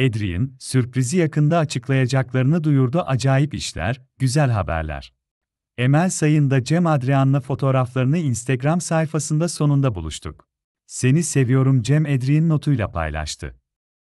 Adrian, sürprizi yakında açıklayacaklarını duyurdu acayip işler, güzel haberler. Emel Sayın da Cem Adrian'la fotoğraflarını Instagram sayfasında sonunda buluştuk. Seni seviyorum Cem Edri'nin notuyla paylaştı.